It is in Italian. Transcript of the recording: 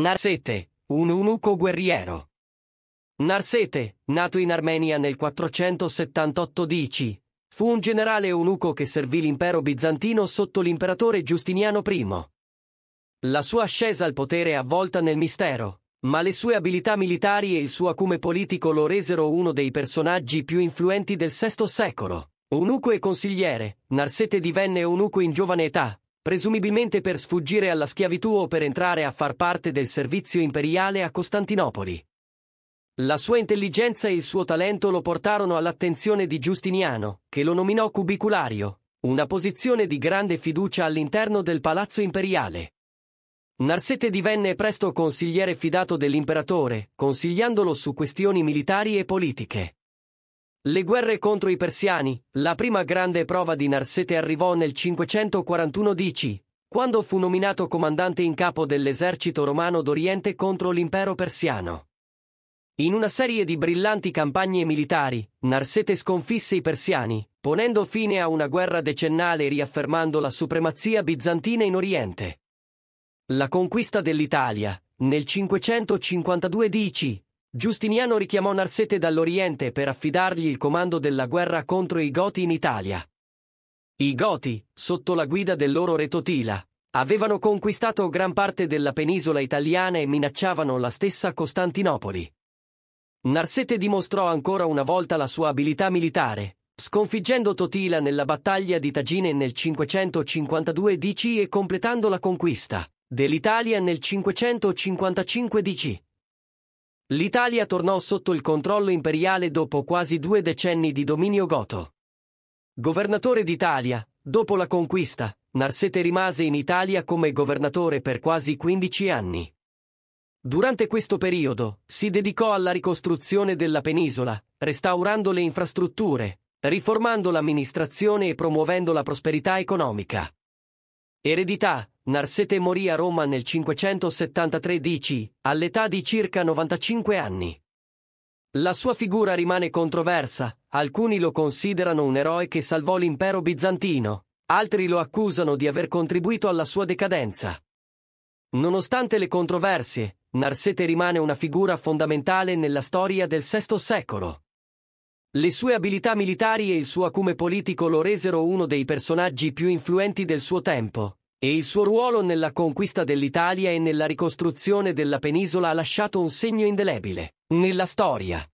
Narsete, un eunuco guerriero. Narsete, nato in Armenia nel 478 DC, fu un generale eunuco che servì l'impero bizantino sotto l'imperatore Giustiniano I. La sua ascesa al potere è avvolta nel mistero, ma le sue abilità militari e il suo acume politico lo resero uno dei personaggi più influenti del VI secolo. Eunuco e consigliere, Narsete divenne eunuco in giovane età, presumibilmente per sfuggire alla schiavitù o per entrare a far parte del servizio imperiale a Costantinopoli. La sua intelligenza e il suo talento lo portarono all'attenzione di Giustiniano, che lo nominò cubiculario, una posizione di grande fiducia all'interno del palazzo imperiale. Narsete divenne presto consigliere fidato dell'imperatore, consigliandolo su questioni militari e politiche. Le guerre contro i persiani, la prima grande prova di Narsete arrivò nel 541 DC, quando fu nominato comandante in capo dell'esercito romano d'Oriente contro l'impero persiano. In una serie di brillanti campagne militari, Narsete sconfisse i persiani, ponendo fine a una guerra decennale e riaffermando la supremazia bizantina in Oriente. La conquista dell'Italia, nel 552 DC, Giustiniano richiamò Narsete dall'Oriente per affidargli il comando della guerra contro i Goti in Italia. I Goti, sotto la guida del loro re Totila, avevano conquistato gran parte della penisola italiana e minacciavano la stessa Costantinopoli. Narsete dimostrò ancora una volta la sua abilità militare, sconfiggendo Totila nella battaglia di Tagine nel 552 DC e completando la conquista dell'Italia nel 555 DC. L'Italia tornò sotto il controllo imperiale dopo quasi due decenni di dominio goto. Governatore d'Italia, dopo la conquista, Narsete rimase in Italia come governatore per quasi 15 anni. Durante questo periodo, si dedicò alla ricostruzione della penisola, restaurando le infrastrutture, riformando l'amministrazione e promuovendo la prosperità economica. Eredità. Narsete morì a Roma nel 573 DC, all'età di circa 95 anni. La sua figura rimane controversa, alcuni lo considerano un eroe che salvò l'impero bizantino, altri lo accusano di aver contribuito alla sua decadenza. Nonostante le controversie, Narsete rimane una figura fondamentale nella storia del VI secolo. Le sue abilità militari e il suo acume politico lo resero uno dei personaggi più influenti del suo tempo, e il suo ruolo nella conquista dell'Italia e nella ricostruzione della penisola ha lasciato un segno indelebile nella storia.